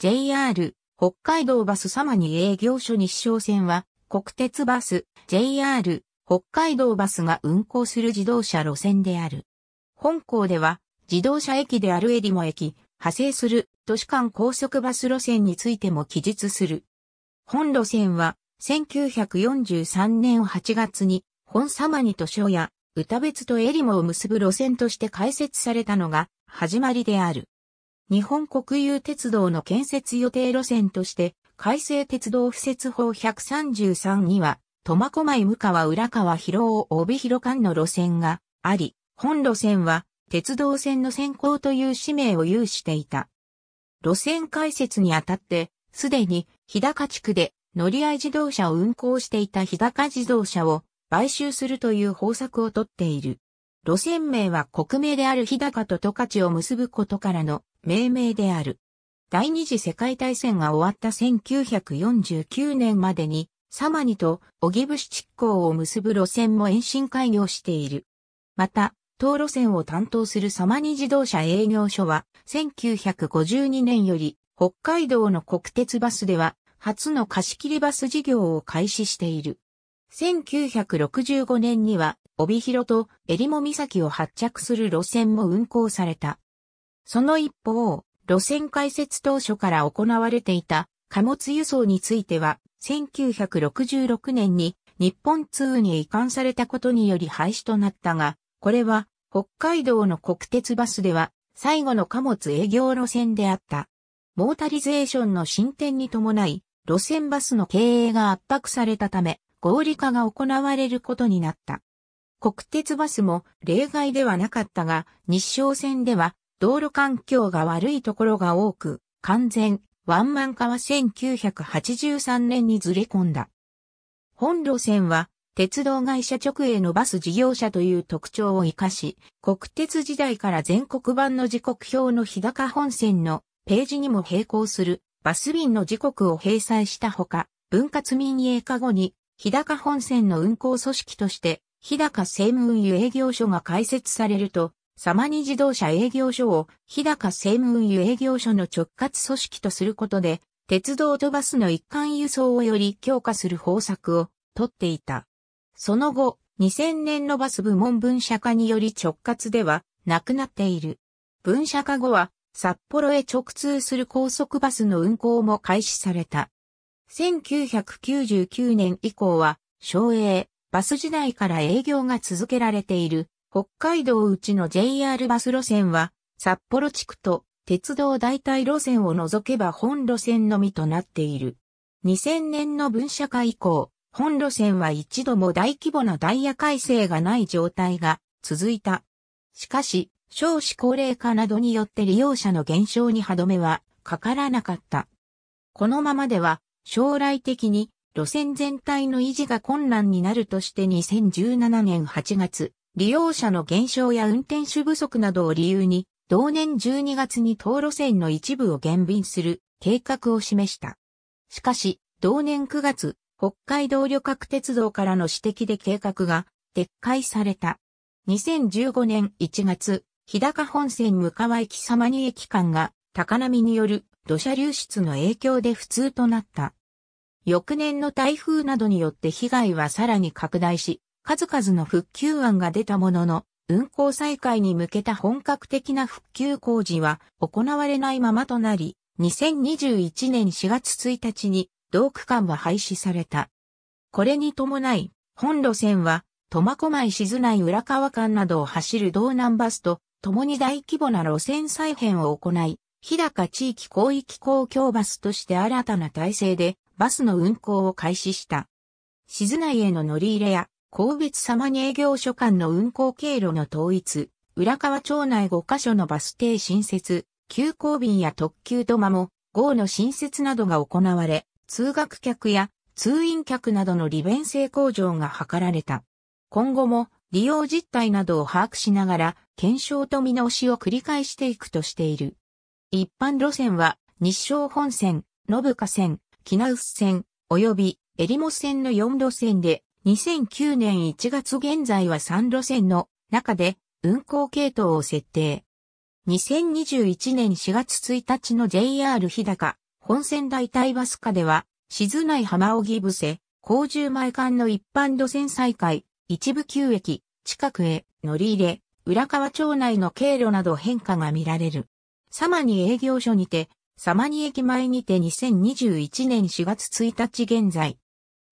JR 北海道バス様に営業所日照線は国鉄バス JR 北海道バスが運行する自動車路線である。本校では自動車駅であるエリモ駅、派生する都市間高速バス路線についても記述する。本路線は1943年8月に本様に図書や歌別とエリモを結ぶ路線として開設されたのが始まりである。日本国有鉄道の建設予定路線として、改正鉄道敷設法133には、苫小牧向川浦川広尾帯広間の路線があり、本路線は鉄道線の先行という使命を有していた。路線開設にあたって、すでに日高地区で乗り合い自動車を運行していた日高自動車を買収するという方策をとっている。路線名は国名である日高と十勝を結ぶことからの命名である。第二次世界大戦が終わった1949年までに、サマニとオギブシチ港を結ぶ路線も延伸開業している。また、当路線を担当するサマニ自動車営業所は、1952年より、北海道の国鉄バスでは、初の貸し切りバス事業を開始している。1965年には、帯広と襟裳岬を発着する路線も運行された。その一方、路線開設当初から行われていた貨物輸送については、1966年に日本通に移管されたことにより廃止となったが、これは北海道の国鉄バスでは最後の貨物営業路線であった。モータリゼーションの進展に伴い、路線バスの経営が圧迫されたため、合理化が行われることになった。国鉄バスも例外ではなかったが、日照線では道路環境が悪いところが多く、完全、ワンマン化は1983年にずれ込んだ。本路線は、鉄道会社直営のバス事業者という特徴を活かし、国鉄時代から全国版の時刻表の日高本線のページにも並行するバス便の時刻を閉鎖したほか、分割民営化後に日高本線の運行組織として日高政務運輸営業所が開設されると、様に自動車営業所を日高西運輸営業所の直轄組織とすることで、鉄道とバスの一貫輸送をより強化する方策を取っていた。その後、2000年のバス部門分社化により直轄ではなくなっている。分社化後は札幌へ直通する高速バスの運行も開始された。1999年以降は、省営、バス時代から営業が続けられている北海道内の JR バス路線は、札幌地区と鉄道代替路線を除けば本路線のみとなっている。2000年の分社化以降、本路線は一度も大規模なダイヤ改正がない状態が続いた。しかし、少子高齢化などによって利用者の減少に歯止めはかからなかった。このままでは将来的に路線全体の維持が困難になるとして2017年8月、利用者の減少や運転手不足などを理由に、同年12月に道路線の一部を減便する計画を示した。しかし、同年9月、北海道旅客鉄道からの指摘で計画が撤回された。2015年1月、日高本線向川駅様に駅間が高波による土砂流出の影響で不通となった。翌年の台風などによって被害はさらに拡大し、数々の復旧案が出たものの、運行再開に向けた本格的な復旧工事は行われないままとなり、2021年4月1日に同区間は廃止された。これに伴い、本路線は、苫小牧静内浦川間などを走る道南バスと、共に大規模な路線再編を行い、日高地域広域公共バスとして新たな体制で、バスの運行を開始した。静内への乗り入れや、神別様に営業所間の運行経路の統一、浦河町内5カ所のバス停新設、急行便や特急止間も、号の新設などが行われ、通学客や通院客などの利便性向上が図られた。今後も利用実態などを把握しながら、検証と見直しを繰り返していくとしている。一般路線は、日照本線、信香線、木名臼線、及び、襟りも線の4路線で、2009年1月現在は3路線の中で運行系統を設定。2021年4月1日の JR 日高本線代替バス化では、静内浜尾木伏せ、高住前間の一般路線再開、一部旧駅、近くへ乗り入れ、浦河町内の経路など変化が見られる。様に営業所にて、様に駅前にて2021年4月1日現在、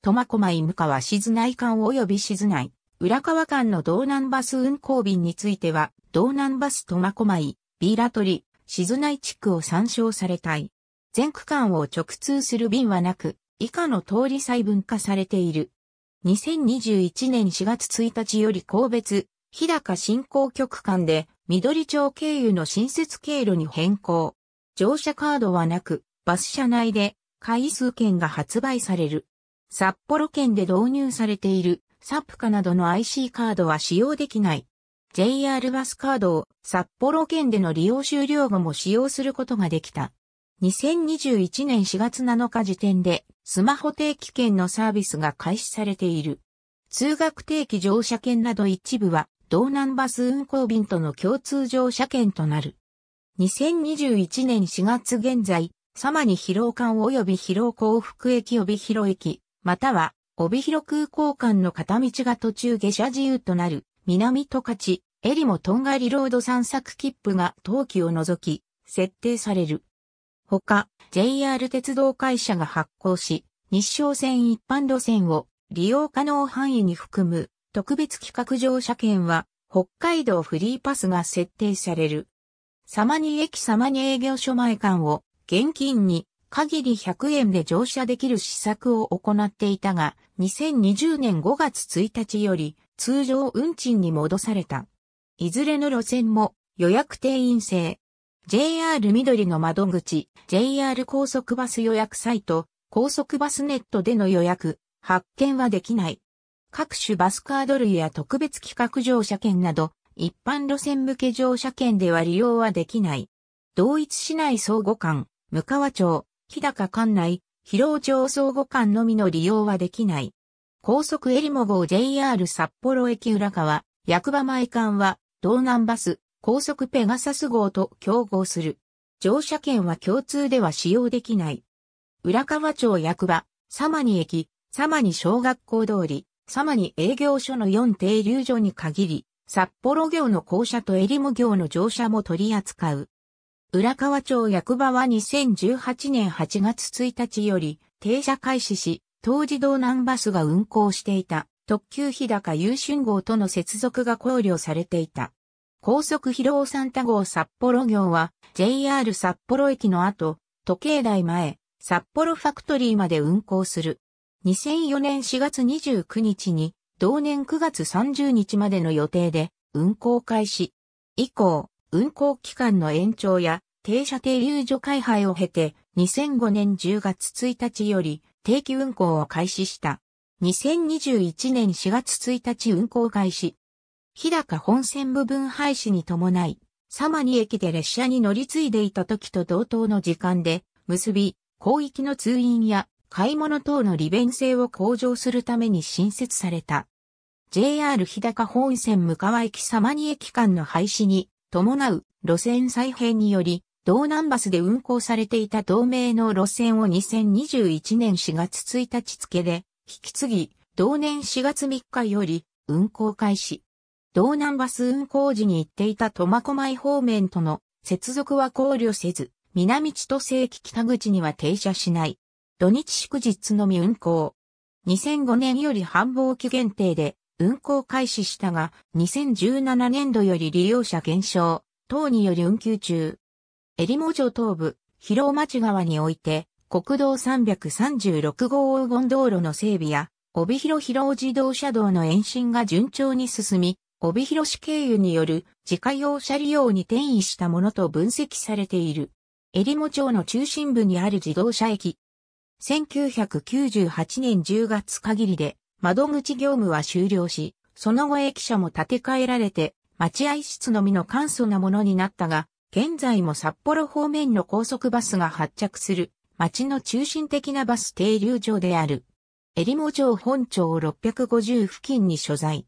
苫小牧向川静内間及び静内、浦河間の道南バス運行便については、道南バス苫小牧、ビーラトリ、静内地区を参照されたい。全区間を直通する便はなく、以下の通り細分化されている。2021年4月1日より公別、日高振興局間で、緑町経由の新設経路に変更。乗車カードはなく、バス車内で、回数券が発売される。札幌圏で導入されているサップカなどの IC カードは使用できない。JR バスカードを札幌圏での利用終了後も使用することができた。2021年4月7日時点でスマホ定期券のサービスが開始されている。通学定期乗車券など一部は道南バス運行便との共通乗車券となる。2021年4月現在、様に疲労感及び疲労幸福駅及び疲労駅、または、帯広空港間の片道が途中下車自由となる、南十勝、エリモトンガリロード散策切符が冬季を除き、設定される。他、JR 鉄道会社が発行し、日照線一般路線を利用可能範囲に含む特別企画乗車券は北海道フリーパスが設定される。様に駅様に営業所前間を現金に限り100円で乗車できる施策を行っていたが、2020年5月1日より通常運賃に戻された。いずれの路線も予約定員制。JR 緑の窓口、JR 高速バス予約サイト、高速バスネットでの予約、発券はできない。各種バスカード類や特別企画乗車券など、一般路線向け乗車券では利用はできない。同一市内相互間、向川町、日高管内、広尾町相互間のみの利用はできない。高速エリモ号 JR 札幌駅浦川、役場前間は、道南バス、高速ペガサス号と競合する。乗車券は共通では使用できない。浦川町役場、様に駅、様に小学校通り、様に営業所の4停留所に限り、札幌行の校舎とエリモ行の乗車も取り扱う。浦河町役場は2018年8月1日より停車開始し、当時道南バスが運行していた特急日高優春号との接続が考慮されていた。高速広尾サンタ号札幌行は JR 札幌駅の後、時計台前、札幌ファクトリーまで運行する。2004年4月29日に、同年9月30日までの予定で運行開始。以降、運行期間の延長や停車停留所開廃を経て、2005年10月1日より定期運行を開始した。2021年4月1日運行開始。日高本線部分廃止に伴い、様に駅で列車に乗り継いでいた時と同等の時間で、結び、広域の通院や買い物等の利便性を向上するために新設された。JR 日高本線向川駅様に駅間の廃止に伴う路線再編により、道南バスで運行されていた同名の路線を2021年4月1日付で、引き継ぎ、同年4月3日より運行開始。道南バス運行時に行っていた苫小牧方面との接続は考慮せず、南千歳駅北口には停車しない。土日祝日のみ運行。2005年より繁忙期限定で運行開始したが、2017年度より利用者減少等により運休中。襟裳城東部、広尾町川において、国道336号黄金道路の整備や、帯広広尾自動車道の延伸が順調に進み、帯広市経由による自家用車利用に転移したものと分析されている。襟裳町の中心部にある自動車駅。1998年10月限りで窓口業務は終了し、その後駅舎も建て替えられて、待合室のみの簡素なものになったが、現在も札幌方面の高速バスが発着する町の中心的なバス停留場である。えりも城本町650付近に所在。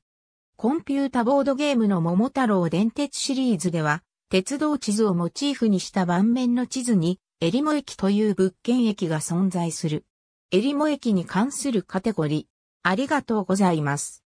コンピュータボードゲームの桃太郎電鉄シリーズでは、鉄道地図をモチーフにした盤面の地図に、えりも駅という物件駅が存在する。えりも駅に関するカテゴリー。ありがとうございます。